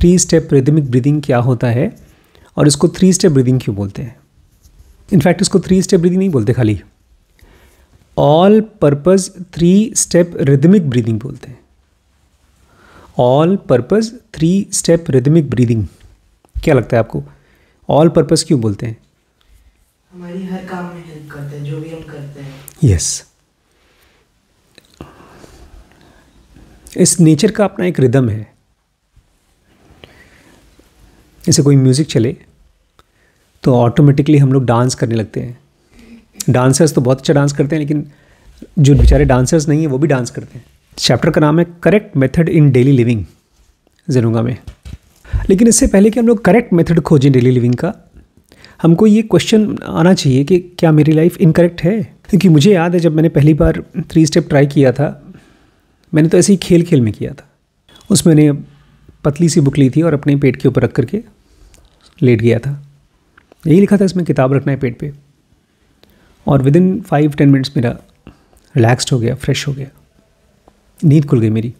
Three step rhythmic breathing क्या होता है और इसको थ्री स्टेप ब्रीदिंग क्यों बोलते हैं इनफैक्ट इसको थ्री स्टेप ब्रीदिंग नहीं बोलते खाली all purpose three step rhythmic breathing बोलते हैं all purpose three step rhythmic breathing क्या लगता है आपको ऑल पर्पज़ क्यों बोलते हैं हमारी हर काम में हेल्प करते हैं जो भी हम करते हैं यस yes. इस नेचर का अपना एक रिदम है जैसे कोई म्यूज़िक चले तो ऑटोमेटिकली हम लोग डांस करने लगते हैं डांसर्स तो बहुत अच्छा डांस करते हैं लेकिन जो बेचारे डांसर्स नहीं हैं वो भी डांस करते हैं चैप्टर का नाम है correct method in daily living जनूंगा में लेकिन इससे पहले कि हम लोग करेक्ट मेथड खोजें डेली लिविंग का हमको ये क्वेश्चन आना चाहिए कि क्या मेरी लाइफ इनकरेक्ट है क्योंकि मुझे याद है जब मैंने पहली बार थ्री स्टेप ट्राई किया था मैंने तो ऐसे ही खेल खेल में किया था उसमें मैंने पतली सी बुक ली थी और अपने पेट के ऊपर रख करके लेट गया था यही लिखा था इसमें किताब रखना है पेट पे और within five ten minutes मेरा रिलैक्सड हो गया फ्रेश हो गया नींद खुल गई मेरी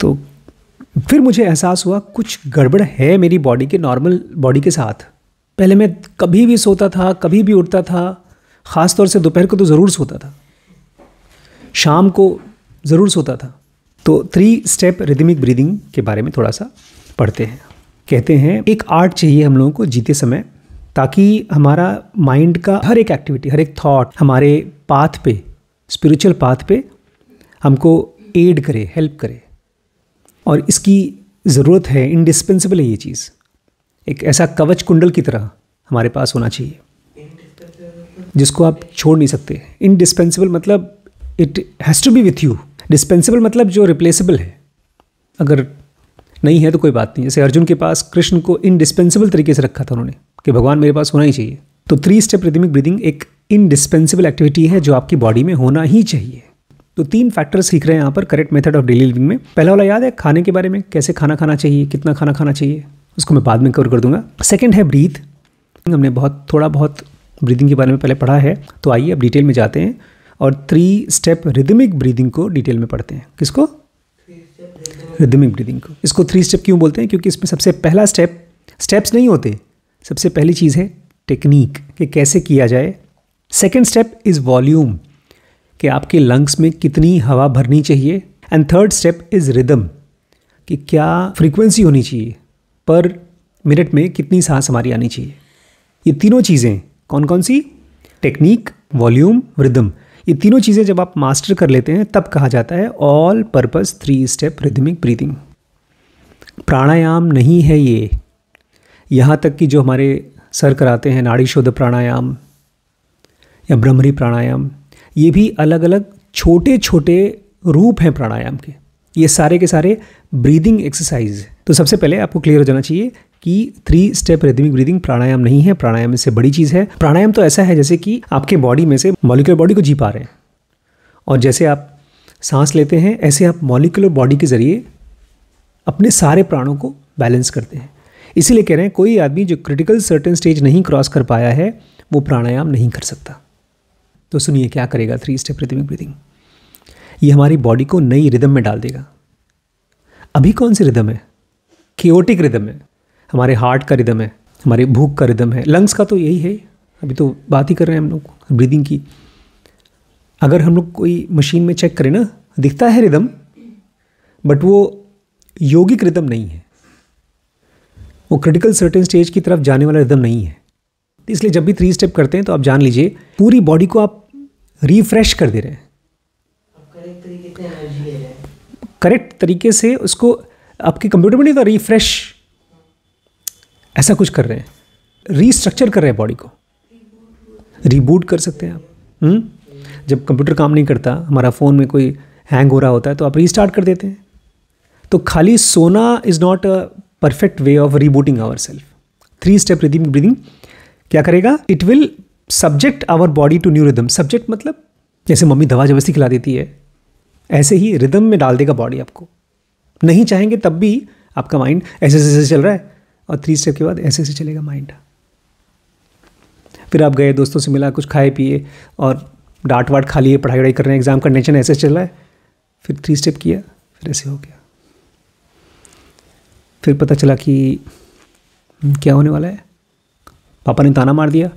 तो फिर मुझे एहसास हुआ कुछ गड़बड़ है मेरी बॉडी के नॉर्मल बॉडी के साथ पहले मैं कभी भी सोता था कभी भी उठता था ख़ास तौर से दोपहर को तो ज़रूर सोता था शाम को ज़रूर सोता था तो थ्री स्टेप रिदमिक ब्रीदिंग के बारे में थोड़ा सा पढ़ते हैं कहते हैं एक आर्ट चाहिए हम लोगों को जीते समय ताकि हमारा माइंड का हर एक एक्टिविटी हर एक थॉट हमारे पाथ पे स्पिरिचुअल पाथ पे हमको एड करे हेल्प करे और इसकी ज़रूरत है इंडिस्पेंसिबल है ये चीज़ एक ऐसा कवच कुंडल की तरह हमारे पास होना चाहिए जिसको आप छोड़ नहीं सकते इंडिस्पेंसिबल मतलब it has to be with you dispensable मतलब जो रिप्लेसेबल है अगर नहीं है तो कोई बात नहीं जैसे अर्जुन के पास कृष्ण को इनडिस्पेंसेबल तरीके से रखा था उन्होंने कि भगवान मेरे पास होना ही चाहिए तो थ्री स्टेप रिदमिक ब्रीदिंग एक इनडिस्पेंसेबल एक्टिविटी है जो आपकी बॉडी में होना ही चाहिए तो तीन फैक्टर्स सीख रहे हैं यहाँ पर correct method of daily living में पहला वाला याद है खाने के बारे में कैसे खाना खाना चाहिए कितना खाना खाना चाहिए उसको मैं बाद में कवर कर दूंगा सेकेंड है ब्रीथ हमने बहुत थोड़ा बहुत ब्रीदिंग के बारे में पहले पढ़ा है तो आइए अब डिटेल में जाते हैं और थ्री स्टेप रिदमिक ब्रीदिंग को डिटेल में पढ़ते हैं किसको रिदमिक ब्रीदिंग को इसको थ्री स्टेप क्यों बोलते हैं क्योंकि इसमें सबसे पहला स्टेप स्टेप्स नहीं होते सबसे पहली चीज़ है टेक्निक कि कैसे किया जाए सेकेंड स्टेप इज़ वॉल्यूम कि आपके लंग्स में कितनी हवा भरनी चाहिए and third step is rhythm कि क्या फ्रीक्वेंसी होनी चाहिए पर मिनट में कितनी सांस हमारी आनी चाहिए ये तीनों चीज़ें कौन कौन सी टेक्निक वॉल्यूम रिदम ये तीनों चीज़ें जब आप मास्टर कर लेते हैं तब कहा जाता है all purpose three step rhythmic breathing pranayama नहीं है ये यहाँ तक कि जो हमारे सर कराते हैं नाड़ी शुद्ध प्राणायाम या ब्रह्मरी प्राणायाम ये भी अलग अलग छोटे छोटे रूप हैं प्राणायाम के ये सारे के सारे ब्रीदिंग एक्सरसाइज तो सबसे पहले आपको क्लियर हो जाना चाहिए कि three step rhythmic breathing pranayama नहीं है प्राणायाम इससे बड़ी चीज़ है प्राणायाम तो ऐसा है जैसे कि आपके बॉडी में से मॉलिकुलर बॉडी को जी पा रहे हैं और जैसे आप सांस लेते हैं ऐसे आप मॉलिकुलर बॉडी के ज़रिए अपने सारे प्राणों को बैलेंस करते हैं इसीलिए कह रहे हैं कोई आदमी जो क्रिटिकल सर्टन स्टेज नहीं क्रॉस कर पाया है वो प्राणायाम नहीं कर सकता तो सुनिए क्या करेगा थ्री स्टेप रिदमिक ब्रीदिंग ये हमारी बॉडी को नई रिदम में डाल देगा अभी कौन सी रिदम है क्योटिक रिदम है हमारे हार्ट का रिदम है हमारे भूख का रिदम है लंग्स का तो यही है अभी तो बात ही कर रहे हैं हम लोग ब्रीदिंग की अगर हम लोग कोई मशीन में चेक करें ना दिखता है रिदम बट वो योगिक रिदम नहीं है वो क्रिटिकल सर्टेन स्टेज की तरफ जाने वाला रिदम नहीं है इसलिए जब भी थ्री स्टेप करते हैं तो आप जान लीजिए पूरी बॉडी को आप रिफ्रेश कर दे रहे हैं करेक्ट तरीके से उसको आपके कंप्यूटर में नहीं होता रिफ्रेश ऐसा कुछ कर रहे हैं रीस्ट्रक्चर कर रहे हैं बॉडी को रिबूट कर सकते हैं आप हुँ? हम्म? जब कंप्यूटर काम नहीं करता हमारा फ़ोन में कोई हैंग हो रहा होता है तो आप रीस्टार्ट कर देते हैं तो खाली सोना is not a perfect way of rebooting our self three step rhythmic breathing क्या करेगा it will subject our body to new rhythm subject मतलब जैसे मम्मी दवा जबरदस्ती खिला देती है ऐसे ही रिदम में डाल देगा बॉडी आपको नहीं चाहेंगे तब भी आपका माइंड ऐसे ऐसे चल रहा है और थ्री स्टेप के बाद ऐसे ऐसे चलेगा माइंड फिर आप गए दोस्तों से मिला कुछ खाए पिए और डांट वाट खा लिए पढ़ाई वढ़ाई कर रहे हैं एग्ज़ाम का टेंशन ऐसे चल रहा है फिर थ्री स्टेप किया फिर ऐसे हो गया फिर पता चला कि हम्म, क्या होने वाला है पापा ने ताना मार दिया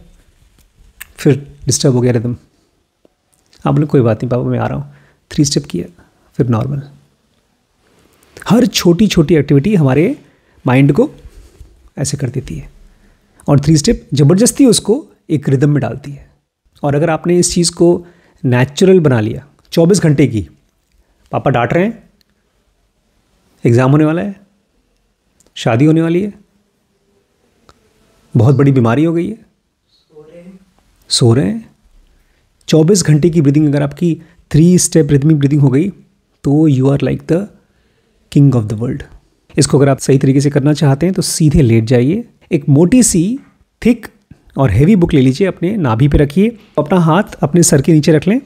फिर डिस्टर्ब हो गया रिदम आप लोग कोई बात नहीं पापा मैं आ रहा हूँ थ्री स्टेप किया फिर नॉर्मल हर छोटी छोटी एक्टिविटी हमारे माइंड को ऐसे कर देती है और थ्री स्टेप ज़बरदस्ती उसको एक रिदम में डालती है और अगर आपने इस चीज़ को नेचुरल बना लिया चौबीस घंटे की पापा डांट रहे हैं एग्ज़ाम होने वाला है शादी होने वाली है बहुत बड़ी बीमारी हो गई है सो रहे हैं चौबीस घंटे की ब्रीदिंग अगर आपकी थ्री स्टेप रिदमिक ब्रीदिंग हो गई तो you are like the king of the world इसको अगर आप सही तरीके से करना चाहते हैं तो सीधे लेट जाइए एक मोटी सी थिक और हैवी बुक ले लीजिए अपने नाभि पे रखिए अपना हाथ अपने सर के नीचे रख लें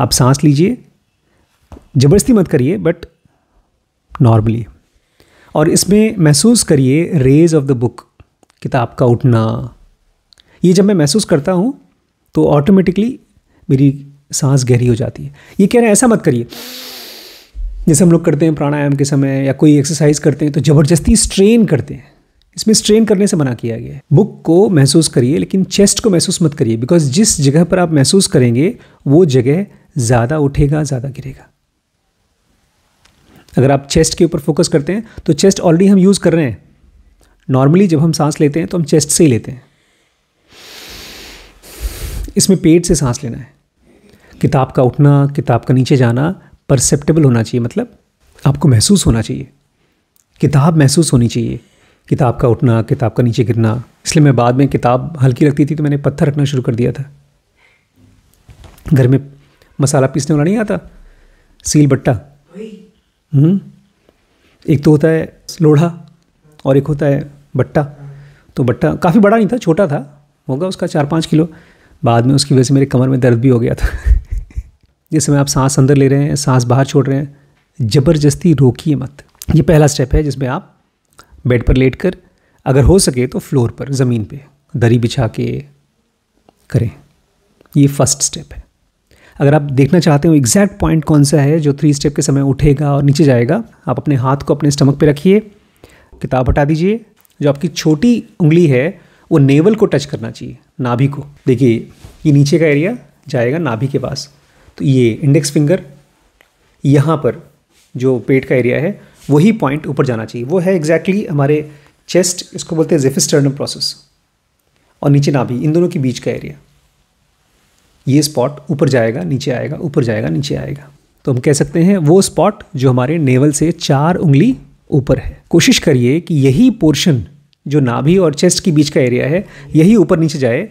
आप सांस लीजिए ज़बरदस्ती मत करिए बट नॉर्मली और इसमें महसूस करिए रेज ऑफ द बुक किताब का उठना ये जब मैं महसूस करता हूँ तो ऑटोमेटिकली मेरी सांस गहरी हो जाती है ये कह रहे हैं ऐसा मत करिए जैसे हम लोग करते हैं प्राणायाम के समय या कोई एक्सरसाइज करते हैं तो ज़बरदस्ती स्ट्रेन करते हैं इसमें स्ट्रेन करने से मना किया गया है बुक को महसूस करिए लेकिन चेस्ट को महसूस मत करिए बिकॉज जिस जगह पर आप महसूस करेंगे वो जगह ज़्यादा उठेगा ज़्यादा गिरेगा अगर आप चेस्ट के ऊपर फोकस करते हैं तो चेस्ट ऑलरेडी हम यूज़ कर रहे हैं नॉर्मली जब हम सांस लेते हैं तो हम चेस्ट से ही लेते हैं इसमें पेट से सांस लेना है किताब का उठना किताब का नीचे जाना परसेप्टेबल होना चाहिए मतलब आपको महसूस होना चाहिए किताब महसूस होनी चाहिए किताब का उठना किताब का नीचे गिरना इसलिए मैं बाद में किताब हल्की रखती थी तो मैंने पत्थर रखना शुरू कर दिया था घर में मसाला पीसने वाला नहीं आता सील बट्टा हम्म। एक तो होता है लोढ़ा और एक होता है बट्टा तो बट्टा काफ़ी बड़ा नहीं था छोटा था होगा उसका चार पाँच किलो बाद में उसकी वजह से मेरे कमर में दर्द भी हो गया था जिस समय आप सांस अंदर ले रहे हैं सांस बाहर छोड़ रहे हैं ज़बरदस्ती रोकिए मत ये पहला स्टेप है जिसमें आप बेड पर लेट कर अगर हो सके तो फ्लोर पर ज़मीन पे दरी बिछा के करें ये फर्स्ट स्टेप है अगर आप देखना चाहते हो एग्जैक्ट पॉइंट कौन सा है जो थ्री स्टेप के समय उठेगा और नीचे जाएगा आप अपने हाथ को अपने स्टमक पे रखिए किताब हटा दीजिए जो आपकी छोटी उंगली है वो नेवल को टच करना चाहिए नाभि को देखिए ये नीचे का एरिया जाएगा नाभि के पास तो ये इंडेक्स फिंगर यहाँ पर जो पेट का एरिया है वही पॉइंट ऊपर जाना चाहिए वो है एग्जैक्टली exactly हमारे चेस्ट इसको बोलते हैं जेफिस्टर्नम प्रोसेस और नीचे भी इन दोनों के बीच का एरिया ये स्पॉट ऊपर जाएगा नीचे आएगा ऊपर जाएगा नीचे आएगा तो हम कह सकते हैं वो स्पॉट जो हमारे नेवल से चार उंगली ऊपर है कोशिश करिए कि यही पोर्शन जो नाभि और चेस्ट के बीच का एरिया है यही ऊपर नीचे जाए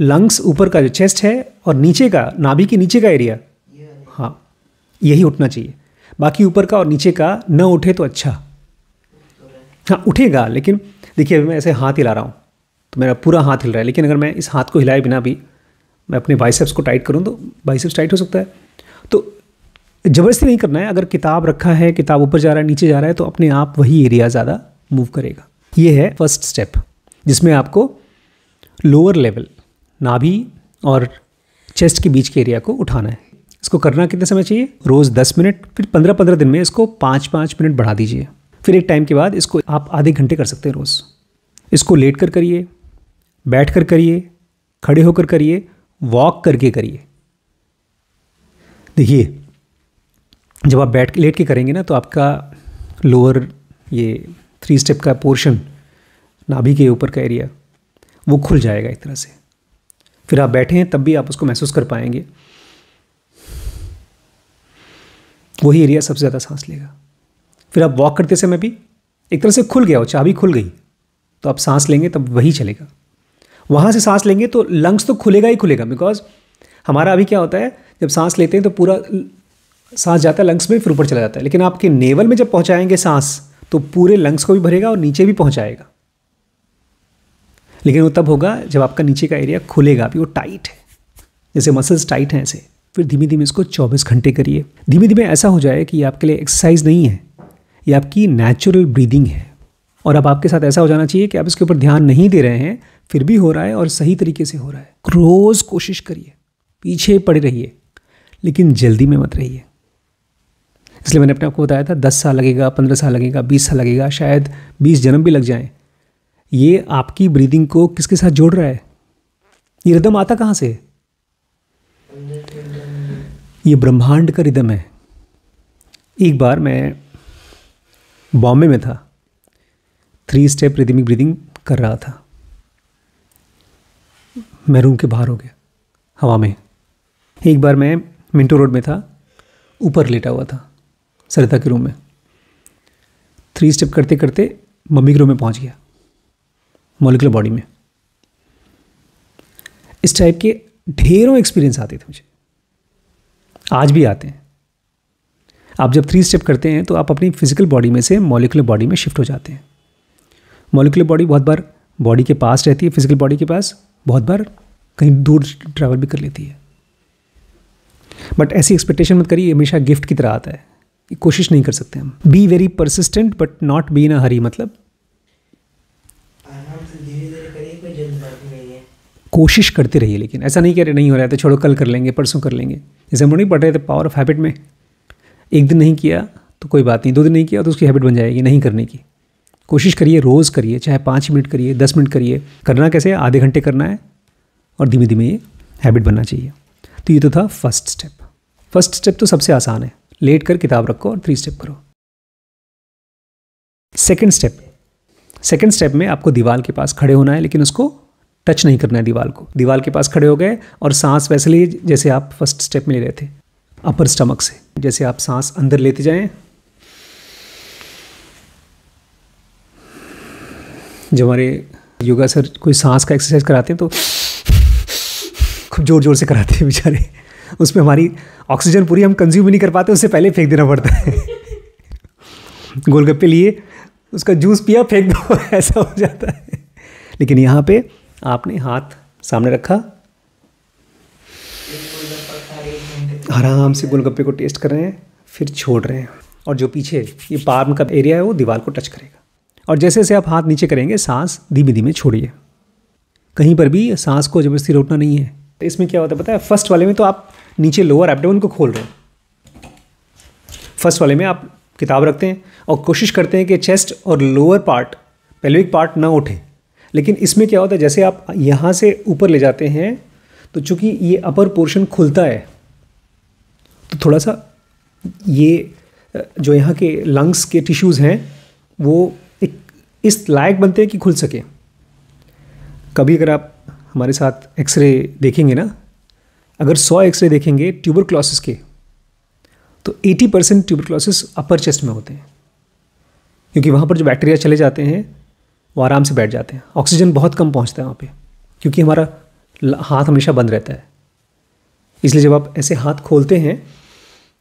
लंग्स ऊपर का जो चेस्ट है और नीचे का नाभि के नीचे का एरिया हाँ यही उठना चाहिए बाकी ऊपर का और नीचे का न उठे तो अच्छा हाँ उठेगा लेकिन देखिए अभी मैं ऐसे हाथ हिला रहा हूँ तो मेरा पूरा हाथ हिल रहा है लेकिन अगर मैं इस हाथ को हिलाए बिना भी मैं अपने बाइसेप्स को टाइट करूँ तो बाइसेप्स टाइट हो सकता है तो ज़बरदस्ती नहीं करना है अगर किताब रखा है किताब ऊपर जा रहा है नीचे जा रहा है तो अपने आप वही एरिया ज़्यादा मूव करेगा ये है फर्स्ट स्टेप जिसमें आपको लोअर लेवल नाभि और चेस्ट के बीच के एरिया को उठाना है इसको करना कितने समय चाहिए रोज़ दस मिनट फिर पंद्रह पंद्रह दिन में इसको पाँच पाँच मिनट बढ़ा दीजिए फिर एक टाइम के बाद इसको आप आधे घंटे कर सकते हैं रोज़ इसको लेट कर करिए बैठ कर करिए खड़े होकर करिए वॉक करके करिए देखिए जब आप बैठ लेट के करेंगे ना तो आपका लोअर ये थ्री स्टेप का पोर्शन नाभि के ऊपर का एरिया वो खुल जाएगा एक तरह से फिर आप बैठे हैं तब भी आप उसको महसूस कर पाएंगे वही एरिया सबसे ज़्यादा सांस लेगा फिर आप वॉक करते समय भी एक तरह से खुल गया हो चाबी खुल गई तो आप सांस लेंगे तब वही चलेगा वहाँ से सांस लेंगे तो लंग्स तो खुलेगा ही खुलेगा बिकॉज हमारा अभी क्या होता है जब सांस लेते हैं तो पूरा सांस जाता है लंग्स में फिर ऊपर चला जाता है लेकिन आपके नेवल में जब पहुँचाएंगे सांस तो पूरे लंग्स को भी भरेगा और नीचे भी पहुँचाएगा लेकिन वो तब होगा जब आपका नीचे का एरिया खुलेगा अभी वो टाइट है जैसे मसल्स टाइट हैं ऐसे फिर धीमे धीमे इसको 24 घंटे करिए धीमे धीमे ऐसा हो जाए कि ये आपके लिए एक्सरसाइज नहीं है ये आपकी नेचुरल ब्रीदिंग है और अब आपके साथ ऐसा हो जाना चाहिए कि आप इसके ऊपर ध्यान नहीं दे रहे हैं फिर भी हो रहा है और सही तरीके से हो रहा है रोज़ कोशिश करिए पीछे पड़े रहिए लेकिन जल्दी में मत रहिए इसलिए मैंने अपने आपको बताया था दस साल लगेगा पंद्रह साल लगेगा बीस साल लगेगा शायद बीस जन्म भी लग जाएँ ये आपकी ब्रीदिंग को किसके साथ जोड़ रहा है ये रिदम आता कहाँ से ये ब्रह्मांड का रिदम है एक बार मैं बॉम्बे में था थ्री स्टेप रिदमिक ब्रीदिंग कर रहा था मैं रूम के बाहर हो गया हवा में एक बार मैं मिंटो रोड में था ऊपर लेटा हुआ था सरिता के रूम में थ्री स्टेप करते करते मम्मी के रूम में पहुंच गया मोलिकुलर बॉडी में इस टाइप के ढेरों एक्सपीरियंस आते थे मुझे आज भी आते हैं आप जब थ्री स्टेप करते हैं तो आप अपनी फिजिकल बॉडी में से मोलिकुलर बॉडी में शिफ्ट हो जाते हैं मोलिकुलर बॉडी बहुत बार बॉडी के पास रहती है फिजिकल बॉडी के पास बहुत बार कहीं दूर ट्रैवल भी कर लेती है बट ऐसी एक्सपेक्टेशन मत करिए हमेशा गिफ्ट की तरह आता है कोशिश नहीं कर सकते हम be very persistent but not be in a hurry मतलब कोशिश करते रहिए लेकिन ऐसा नहीं कह रहे नहीं हो रहा था तो छोड़ो कल कर लेंगे परसों कर लेंगे जैसे हम लोग नहीं पढ़ रहे थे पावर ऑफ हैबिट में एक दिन नहीं किया तो कोई बात नहीं दो दिन नहीं किया तो उसकी हैबिट बन जाएगी नहीं करने की कोशिश करिए रोज़ करिए चाहे पाँच मिनट करिए दस मिनट करिए करना कैसे आधे घंटे करना है और धीमे धीमे ये हैबिट बनना चाहिए तो ये तो था फर्स्ट स्टेप फर्स्ट स्टेप तो सबसे आसान है लेट कर किताब रखो और थ्री स्टेप करो सेकेंड स्टेप सेकेंड स्टेप में आपको दीवार के पास खड़े होना है लेकिन उसको टच नहीं करना है दीवार को दीवार के पास खड़े हो गए और सांस वैसे लिए जैसे आप फर्स्ट स्टेप में ले रहे थे अपर स्टमक से जैसे आप सांस अंदर लेते जाएं जब हमारे योगा सर कोई सांस का एक्सरसाइज कराते हैं तो खूब जोर जोर से कराते हैं बेचारे उसमें हमारी ऑक्सीजन पूरी हम कंज्यूम ही नहीं कर पाते उससे पहले फेंक देना पड़ता है गोलगप्पे लिए उसका जूस पिया फेंक दो ऐसा हो जाता है लेकिन यहाँ पे आपने हाथ सामने रखा आराम से गोलगप्पे को टेस्ट कर रहे हैं फिर छोड़ रहे हैं और जो पीछे ये पार्म का एरिया है वो दीवार को टच करेगा और जैसे जैसे आप हाथ नीचे करेंगे सांस धीमे धीमे छोड़िए कहीं पर भी सांस को जबरदस्ती रोकना नहीं है तो इसमें क्या होता है पता है फर्स्ट वाले में तो आप नीचे लोअर एब्डोमेन को खोल रहे हो फर्स्ट वाले में आप किताब रखते हैं और कोशिश करते हैं कि चेस्ट और लोअर पार्ट पेल्विक पार्ट ना उठे लेकिन इसमें क्या होता है जैसे आप यहाँ से ऊपर ले जाते हैं तो चूंकि ये अपर पोर्शन खुलता है तो थोड़ा सा ये जो यहाँ के लंग्स के टिश्यूज़ हैं वो एक इस लायक बनते हैं कि खुल सके कभी अगर आप हमारे साथ एक्सरे देखेंगे ना अगर 100 एक्सरे देखेंगे ट्यूबर क्लॉसिस के तो 80 परसेंट ट्यूबर अपर चेस्ट में होते हैं क्योंकि वहाँ पर जो बैक्टीरिया चले जाते हैं वो आराम से बैठ जाते हैं ऑक्सीजन बहुत कम पहुँचता है वहाँ पर क्योंकि हमारा हाथ हमेशा बंद रहता है इसलिए जब आप ऐसे हाथ खोलते हैं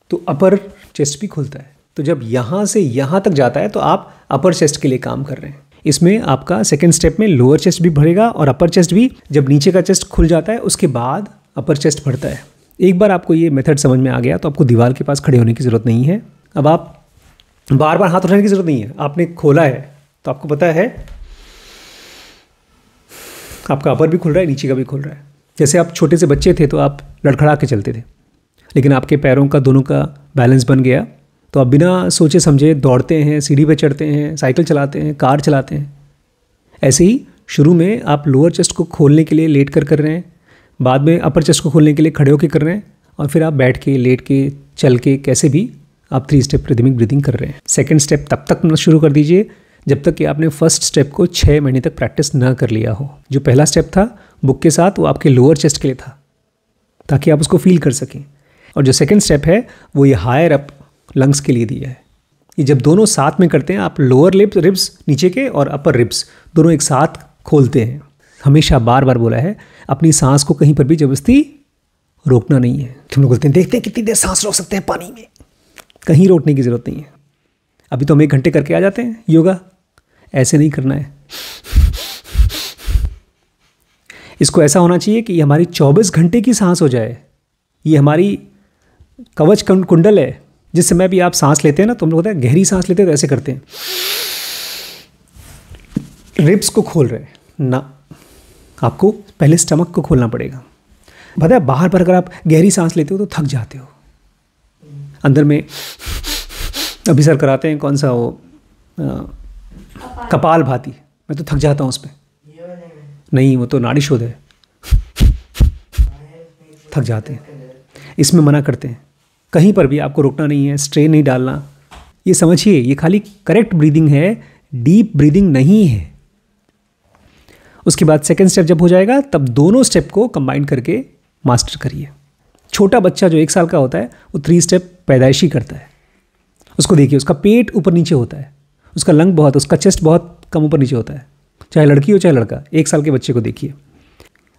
तो अपर चेस्ट भी खुलता है तो जब यहाँ से यहाँ तक जाता है तो आप अपर चेस्ट के लिए काम कर रहे हैं इसमें आपका सेकेंड स्टेप में लोअर चेस्ट भी भरेगा और अपर चेस्ट भी जब नीचे का चेस्ट खुल जाता है उसके बाद अपर चेस्ट भरता है एक बार आपको ये मेथड समझ में आ गया तो आपको दीवार के पास खड़े होने की ज़रूरत नहीं है अब आप बार बार हाथ उठाने की ज़रूरत नहीं है आपने खोला है तो आपको पता है आपका अपर भी खुल रहा है नीचे का भी खुल रहा है जैसे आप छोटे से बच्चे थे तो आप लड़खड़ा के चलते थे लेकिन आपके पैरों का दोनों का बैलेंस बन गया तो आप बिना सोचे समझे दौड़ते हैं सीढ़ी पर चढ़ते हैं साइकिल चलाते हैं कार चलाते हैं ऐसे ही शुरू में आप लोअर चेस्ट को खोलने के लिए लेट कर कर रहे हैं बाद में अपर चेस्ट को खोलने के लिए खड़े होकर कर रहे हैं और फिर आप बैठ के लेट के चल के कैसे भी आप थ्री स्टेप प्रतिमिक ब्रीदिंग कर रहे हैं सेकेंड स्टेप तब तक शुरू कर दीजिए जब तक कि आपने फर्स्ट स्टेप को छः महीने तक प्रैक्टिस ना कर लिया हो जो पहला स्टेप था बुक के साथ वो आपके लोअर चेस्ट के लिए था ताकि आप उसको फील कर सकें और जो सेकेंड स्टेप है वो ये हायर अप लंग्स के लिए दिया है ये जब दोनों साथ में करते हैं आप लोअर लिप्स रिब्स नीचे के और अपर रिब्स दोनों एक साथ खोलते हैं हमेशा बार बार बोला है अपनी सांस को कहीं पर भी जबरदस्ती रोकना नहीं है तुम तो लोग बोलते हैं देखते हैं कितनी देर सांस रोक सकते हैं पानी में कहीं रोकने की ज़रूरत नहीं है अभी तो हम एक घंटे करके आ जाते हैं योगा ऐसे नहीं करना है इसको ऐसा होना चाहिए कि हमारी 24 घंटे की सांस हो जाए ये हमारी कवच कुंडल है जिस समय भी आप सांस लेते हैं ना तो हम लोग होता है गहरी सांस लेते हैं तो ऐसे करते हैं रिब्स को खोल रहे हैं ना आपको पहले स्टमक को खोलना पड़ेगा बताया बाहर पर अगर आप गहरी सांस लेते हो तो थक जाते हो अंदर में अभी सर कराते हैं कौन सा वो आ, कपाल भाती मैं तो थक जाता हूँ उस पर नहीं वो तो नाड़ी शोध है थक जाते हैं इसमें मना करते हैं कहीं पर भी आपको रोकना नहीं है स्ट्रेन नहीं डालना ये समझिए ये खाली करेक्ट ब्रीदिंग है डीप ब्रीदिंग नहीं है उसके बाद सेकेंड स्टेप जब हो जाएगा तब दोनों स्टेप को कंबाइन करके मास्टर करिए छोटा बच्चा जो एक साल का होता है वो थ्री स्टेप पैदाइशी करता है उसको देखिए उसका पेट ऊपर नीचे होता है उसका लंग बहुत उसका चेस्ट बहुत कम ऊपर नीचे होता है चाहे लड़की हो चाहे लड़का एक साल के बच्चे को देखिए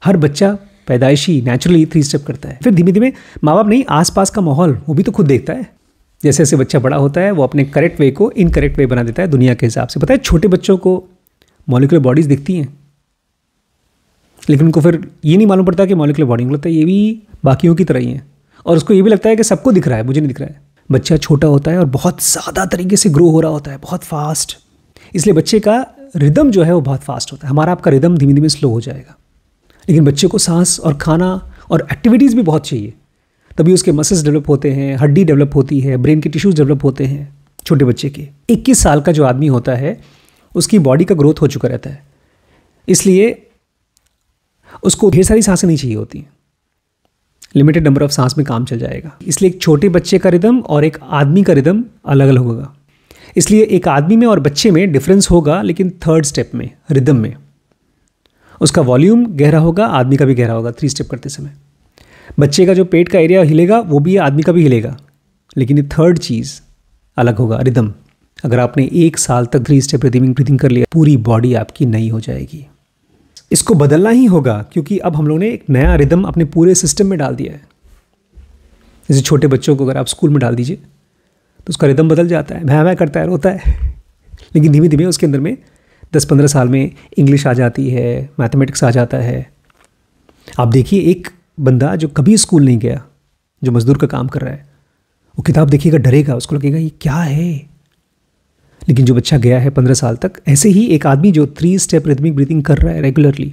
हर बच्चा पैदाइशी नेचुरली थ्री स्टेप करता है फिर धीमे धीमे माँ बाप नहीं आसपास का माहौल वो भी तो खुद देखता है जैसे जैसे बच्चा बड़ा होता है वो अपने करेक्ट वे को इनकरेक्ट वे बना देता है दुनिया के हिसाब से पता है छोटे बच्चों को मॉलिकुलर बॉडीज़ दिखती हैं लेकिन उनको फिर ये नहीं मालूम पड़ता कि मॉलिकुलर बॉडी उनको लगता है ये भी बाकियों की तरह ही है और उसको ये भी लगता है कि सबको दिख रहा है मुझे नहीं दिख रहा है बच्चा छोटा होता है और बहुत ज़्यादा तरीके से ग्रो हो रहा होता है बहुत फास्ट इसलिए बच्चे का रिदम जो है वो बहुत फास्ट होता है हमारा आपका रिदम धीमे धीमे स्लो हो जाएगा लेकिन बच्चे को सांस और खाना और एक्टिविटीज़ भी बहुत चाहिए तभी उसके मसल्स डेवलप होते हैं हड्डी डेवलप होती है ब्रेन के टिश्यूज़ डेवलप होते हैं छोटे बच्चे के इक्कीस साल का जो आदमी होता है उसकी बॉडी का ग्रोथ हो चुका रहता है इसलिए उसको ढेर सारी सांसें नहीं चाहिए होती हैं लिमिटेड नंबर ऑफ सांस में काम चल जाएगा इसलिए एक छोटे बच्चे का रिदम और एक आदमी का रिदम अलग अलग होगा इसलिए एक आदमी में और बच्चे में डिफरेंस होगा लेकिन थर्ड स्टेप में रिदम में उसका वॉल्यूम गहरा होगा आदमी का भी गहरा होगा थ्री स्टेप करते समय बच्चे का जो पेट का एरिया हिलेगा वो भी आदमी का भी हिलेगा लेकिन ये थर्ड चीज़ अलग होगा रिदम अगर आपने एक साल तक थ्री स्टेप रिदिमिंग ब्रीदिंग कर लिया पूरी बॉडी आपकी नई हो जाएगी इसको बदलना ही होगा क्योंकि अब हम लोग ने एक नया रिदम अपने पूरे सिस्टम में डाल दिया है जैसे छोटे बच्चों को अगर आप स्कूल में डाल दीजिए तो उसका रिदम बदल जाता है भया भया करता है रोता है लेकिन धीमे धीमे उसके अंदर में दस पंद्रह साल में इंग्लिश आ जाती है मैथमेटिक्स आ जाता है आप देखिए एक बंदा जो कभी स्कूल नहीं गया जो मज़दूर का काम कर रहा है वो किताब देखिएगा डरेगा उसको लगेगा ये क्या है लेकिन जो बच्चा गया है पंद्रह साल तक ऐसे ही एक आदमी जो थ्री स्टेप रिदमिक ब्रीथिंग कर रहा है रेगुलरली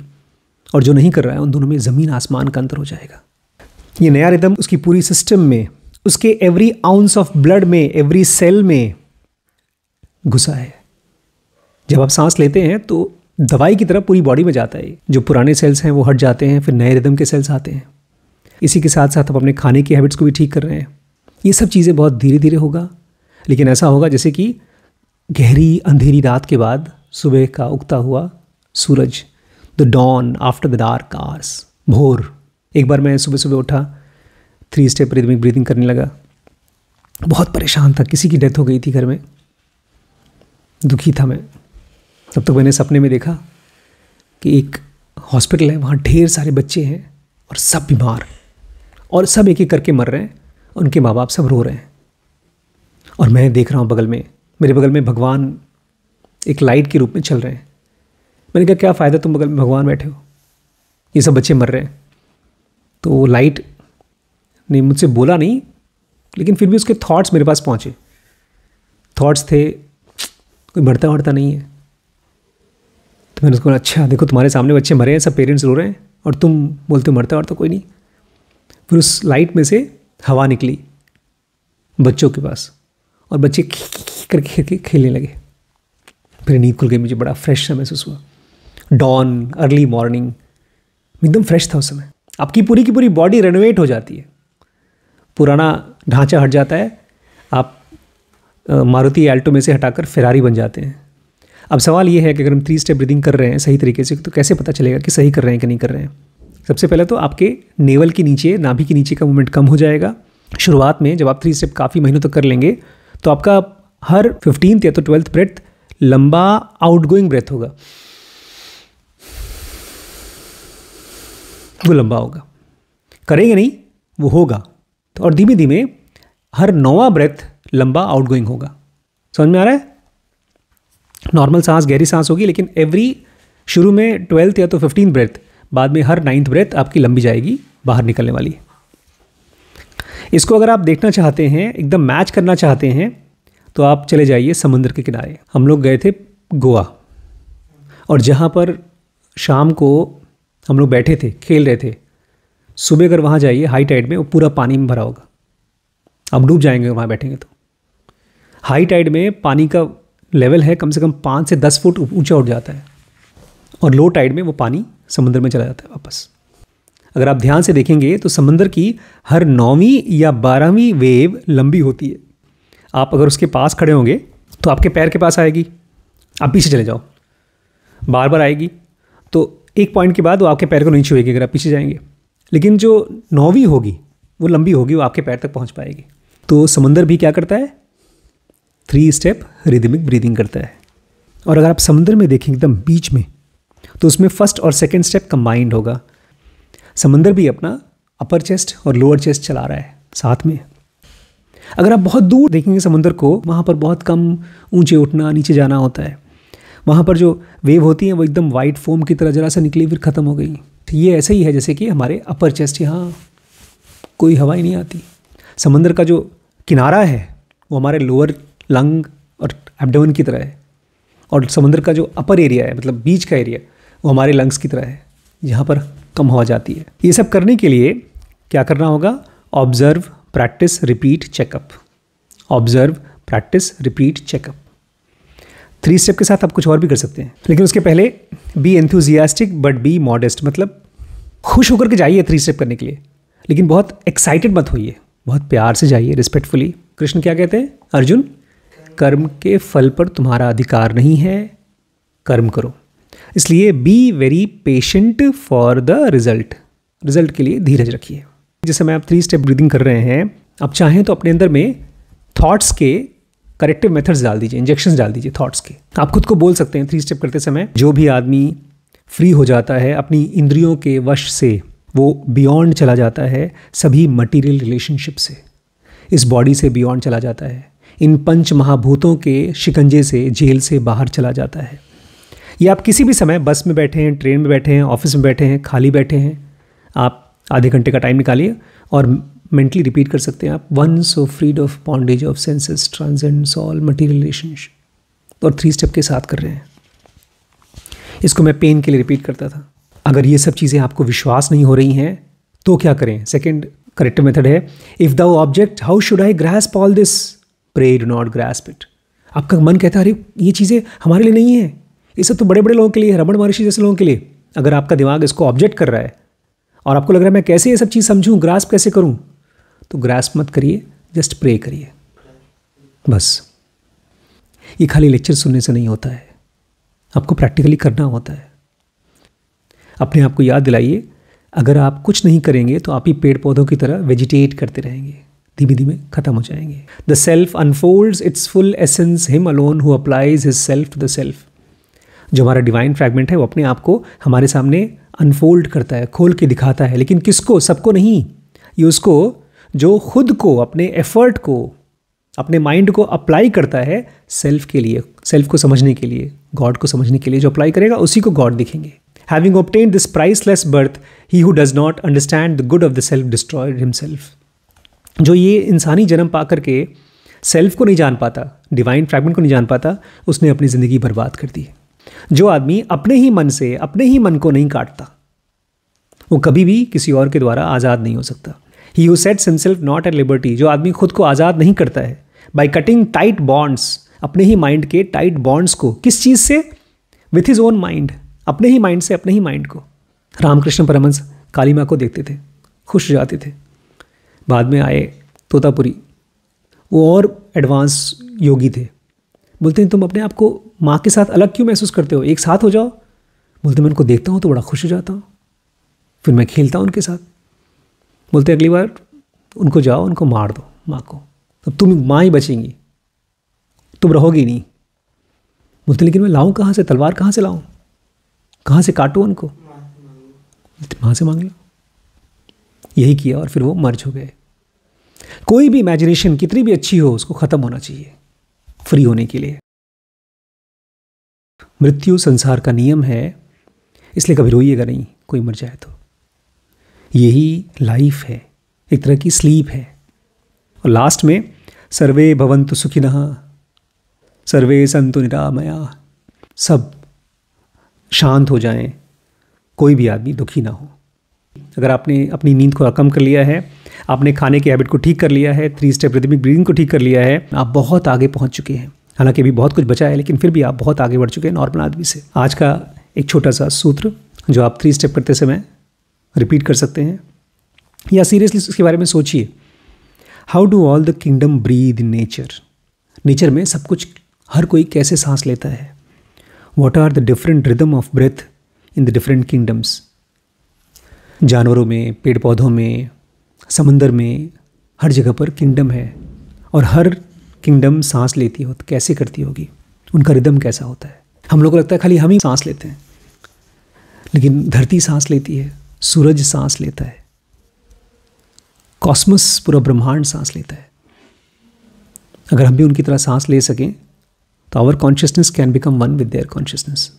और जो नहीं कर रहा है उन दोनों में ज़मीन आसमान का अंतर हो जाएगा ये नया रिदम उसकी पूरी सिस्टम में उसके एवरी आउंस ऑफ ब्लड में एवरी सेल में घुसा है जब आप सांस लेते हैं तो दवाई की तरह पूरी बॉडी में जाता है जो पुराने सेल्स हैं वो हट जाते हैं फिर नए रिदम के सेल्स आते हैं इसी के साथ साथ आप अपने खाने की हैबिट्स को भी ठीक कर रहे हैं ये सब चीज़ें बहुत धीरे धीरे होगा लेकिन ऐसा होगा जैसे कि गहरी अंधेरी रात के बाद सुबह का उगता हुआ सूरज the dawn after the dark hours भोर एक बार मैं सुबह सुबह उठा थ्री स्टेप रिदमिक ब्रीदिंग करने लगा बहुत परेशान था किसी की डेथ हो गई थी घर में दुखी था मैं तब तक मैंने सपने में देखा कि एक हॉस्पिटल है वहाँ ढेर सारे बच्चे हैं और सब बीमार और सब एक एक करके मर रहे हैं उनके माँ बाप सब रो रहे हैं और मैं देख रहा हूँ बगल में मेरे बगल में भगवान एक लाइट के रूप में चल रहे हैं मैंने कहा क्या फ़ायदा तुम बगल में भगवान बैठे हो ये सब बच्चे मर रहे हैं तो लाइट ने मुझसे बोला नहीं लेकिन फिर भी उसके थॉट्स मेरे पास पहुँचे थॉट्स थे कोई बढ़ता बढ़ता नहीं है तो मैंने उसको बोला अच्छा देखो तुम्हारे सामने बच्चे मरे हैं सब पेरेंट्स रो रहे हैं और तुम बोलते हो मरता तो कोई नहीं फिर उस लाइट में से हवा निकली बच्चों के पास और बच्चे करके खेलने लगे फिर नींद खुल गई मुझे बड़ा फ्रेश सा महसूस हुआ डॉन अर्ली मॉर्निंग एकदम फ्रेश था उस समय आपकी पूरी की पूरी बॉडी रेनोवेट हो जाती है पुराना ढांचा हट जाता है आप मारुति एल्टो में से हटाकर फिरारी बन जाते हैं अब सवाल ये है कि अगर हम थ्री स्टेप ब्रीदिंग कर रहे हैं सही तरीके से तो कैसे पता चलेगा कि सही कर रहे हैं कि नहीं कर रहे हैं सबसे पहले तो आपके नेवल के नीचे नाभि के नीचे का मूवमेंट कम हो जाएगा शुरुआत में जब आप थ्री स्टेप काफ़ी महीनों तक तो कर लेंगे तो आपका हर फिफ्टींथ या तो ट्वेल्थ ब्रेथ लंबा आउटगोइंग ब्रेथ होगा वो लंबा होगा करेंगे नहीं वो होगा तो और धीमे धीमे हर नौवा ब्रेथ लंबा आउटगोइंग होगा समझ में आ रहा है नॉर्मल सांस गहरी सांस होगी लेकिन एवरी शुरू में ट्वेल्थ या तो फिफ्टीन ब्रेथ बाद में हर नाइन्थ ब्रेथ आपकी लंबी जाएगी बाहर निकलने वाली है इसको अगर आप देखना चाहते हैं एकदम मैच करना चाहते हैं तो आप चले जाइए समुद्र के किनारे हम लोग गए थे गोवा और जहाँ पर शाम को हम लोग बैठे थे खेल रहे थे सुबह अगर वहाँ जाइए हाई टाइड में वो पूरा पानी में भरा होगा आप डूब जाएंगे वहाँ बैठेंगे तो हाई टाइड में पानी का लेवल है कम से कम पाँच से दस फुट ऊंचा उठ जाता है और लो टाइड में वो पानी समुद्र में चला जाता है वापस अगर आप ध्यान से देखेंगे तो समंदर की हर नौवीं या बारहवीं वेव लंबी होती है आप अगर उसके पास खड़े होंगे तो आपके पैर के पास आएगी आप पीछे चले जाओ बार बार आएगी तो एक पॉइंट के बाद वो आपके पैर को नहीं छुएगी अगर आप पीछे जाएंगे लेकिन जो नौवीं होगी वो लंबी होगी वो आपके पैर तक पहुंच पाएगी तो समंदर भी क्या करता है थ्री स्टेप रिदमिक ब्रीदिंग करता है और अगर आप समंदर में देखें एकदम बीच में तो उसमें फर्स्ट और सेकेंड स्टेप कंबाइंड होगा समंदर भी अपना अपर चेस्ट और लोअर चेस्ट चला रहा है साथ में अगर आप बहुत दूर देखेंगे समंदर को वहाँ पर बहुत कम ऊंचे उठना नीचे जाना होता है वहाँ पर जो वेव होती है वो एकदम वाइट फोम की तरह जरा सा निकली फिर ख़त्म हो गई तो ये ऐसे ही है जैसे कि हमारे अपर चेस्ट यहाँ कोई हवा ही नहीं आती समंदर का जो किनारा है वो हमारे लोअर लंग और एबडोमन की तरह है और समंदर का जो अपर एरिया है मतलब बीच का एरिया वो हमारे लंग्स की तरह है यहाँ पर कम हो जाती है ये सब करने के लिए क्या करना होगा observe practice repeat checkup observe practice repeat checkup three step के साथ आप कुछ और भी कर सकते हैं लेकिन उसके पहले be enthusiastic but be modest मतलब खुश होकर के जाइए थ्री स्टेप करने के लिए लेकिन बहुत एक्साइटेड मत होइए बहुत प्यार से जाइए रिस्पेक्टफुली कृष्ण क्या कहते हैं अर्जुन कर्म के फल पर तुम्हारा अधिकार नहीं है कर्म करो इसलिए be very patient for the result result के लिए धीरज रखिए जिस समय आप थ्री स्टेप ब्रीदिंग कर रहे हैं आप चाहें तो अपने अंदर में थॉट्स के करेक्टिव मेथड्स डाल दीजिए इंजेक्शन डाल दीजिए थॉट्स के आप खुद को बोल सकते हैं थ्री स्टेप करते समय जो भी आदमी फ्री हो जाता है अपनी इंद्रियों के वश से वो बियॉन्ड चला जाता है सभी मटेरियल रिलेशनशिप से इस बॉडी से बियॉन्ड चला जाता है इन पंच महाभूतों के शिकंजे से जेल से बाहर चला जाता है या आप किसी भी समय बस में बैठे हैं ट्रेन में बैठे हैं ऑफिस में बैठे हैं खाली बैठे हैं आप आधे घंटे का टाइम निकालिए और मेंटली रिपीट कर सकते हैं आप one so freed of bondage of senses transcend soul material relationship और थ्री स्टेप के साथ कर रहे हैं इसको मैं पेन के लिए रिपीट करता था अगर ये सब चीज़ें आपको विश्वास नहीं हो रही हैं तो क्या करें सेकेंड करेक्ट मेथड है if the object how should I grasp all this pray do not grasp it आपका मन कहता है अरे ये चीज़ें हमारे लिए नहीं है ये सब तो बड़े बड़े लोगों के लिए रमण महर्षि जैसे लोगों के लिए अगर आपका दिमाग इसको ऑब्जेक्ट कर रहा है और आपको लग रहा है मैं कैसे ये सब चीज़ समझूँ ग्रास्प कैसे करूँ तो ग्रास्प मत करिए जस्ट प्रे करिए बस ये खाली लेक्चर सुनने से नहीं होता है आपको प्रैक्टिकली करना होता है अपने आप को याद दिलाइए अगर आप कुछ नहीं करेंगे तो आप ही पेड़ पौधों की तरह वेजिटेट करते रहेंगे धीमे धीमे खत्म हो जाएंगे the self unfolds its full essence him alone who applies his self to the self जो हमारा डिवाइन फ्रैगमेंट है वो अपने आप को हमारे सामने अनफोल्ड करता है खोल के दिखाता है लेकिन किसको सबको नहीं ये उसको जो खुद को अपने एफर्ट को अपने माइंड को अप्लाई करता है सेल्फ के लिए सेल्फ को समझने के लिए गॉड को समझने के लिए जो अप्लाई करेगा उसी को गॉड दिखेंगे having obtained this priceless birth he who does not understand the good of the self destroy himself जो ये इंसानी जन्म पा करके सेल्फ को नहीं जान पाता डिवाइन फ्रैगमेंट को नहीं जान पाता उसने अपनी ज़िंदगी बर्बाद कर दी जो आदमी अपने ही मन से अपने ही मन को नहीं काटता वो कभी भी किसी और के द्वारा आज़ाद नहीं हो सकता he who set himself not at liberty जो आदमी खुद को आज़ाद नहीं करता है बाई कटिंग टाइट बॉन्ड्स अपने ही माइंड के टाइट बॉन्ड्स को किस चीज़ से विथ हिज ओन माइंड अपने ही माइंड से अपने ही माइंड को रामकृष्ण परमंस काली माँ को देखते थे खुश जाते थे बाद में आए तोतापुरी वो और एडवांस योगी थे बोलते हैं तुम अपने आप को माँ के साथ अलग क्यों महसूस करते हो एक साथ हो जाओ बोलते मैं उनको देखता हूँ तो बड़ा खुश हो जाता हूँ फिर मैं खेलता हूँ उनके साथ बोलते अगली बार उनको जाओ उनको मार दो माँ को अब तुम माँ ही बचेंगी तुम रहोगी नहीं बोलते लेकिन मैं लाऊं कहाँ से तलवार कहाँ से लाऊं कहाँ से काटूँ उनको माँ से मांग लो यही किया और फिर वो मर्ज हो गए कोई भी इमेजिनेशन कितनी भी अच्छी हो उसको ख़त्म होना चाहिए फ्री होने के लिए मृत्यु संसार का नियम है इसलिए कभी रोइएगा नहीं कोई मर जाए तो यही लाइफ है एक तरह की स्लीप है और लास्ट में सर्वे भवंतु सुखिन सर्वे संतु निरामया सब शांत हो जाएं कोई भी आदमी दुखी ना हो अगर आपने अपनी नींद को कम कर लिया है आपने खाने की हैबिट को ठीक कर लिया है थ्री स्टेप रिदमिक ब्रीदिंग को ठीक कर लिया है आप बहुत आगे पहुंच चुके हैं हालांकि अभी बहुत कुछ बचा है लेकिन फिर भी आप बहुत आगे बढ़ चुके हैं नॉर्मल आदमी से आज का एक छोटा सा सूत्र जो आप थ्री स्टेप करते समय रिपीट कर सकते हैं या सीरियसली इसके बारे में सोचिए how do all the kingdom breathe in nature nature में सब कुछ हर कोई कैसे सांस लेता है what are the different rhythm of breath in the different kingdoms जानवरों में पेड़ पौधों में समंदर में हर जगह पर किंगडम है और हर किंगडम सांस लेती हो तो कैसे करती होगी उनका रिदम कैसा होता है हम लोग को लगता है खाली हम ही सांस लेते हैं लेकिन धरती सांस लेती है सूरज सांस लेता है कॉस्मस पूरा ब्रह्मांड सांस लेता है अगर हम भी उनकी तरह सांस ले सकें तो our consciousness can become one with their consciousness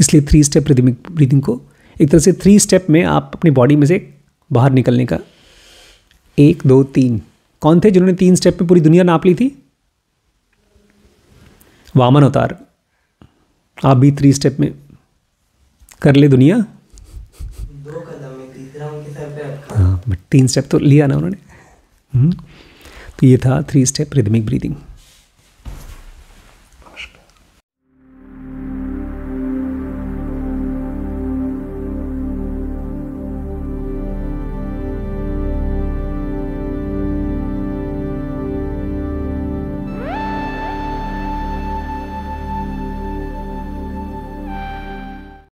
इसलिए थ्री स्टेप ब्रीदिंग को एक तरह से थ्री स्टेप में आप अपनी बॉडी में से बाहर निकलने का एक दो तीन कौन थे जिन्होंने तीन स्टेप में पूरी दुनिया नाप ली थी वामन अवतार आप भी थ्री स्टेप में कर ले दुनिया दो हाँ बट तीन स्टेप तो लिया ना उन्होंने हम्म, तो ये था थ्री स्टेप रिदमिक ब्रीदिंग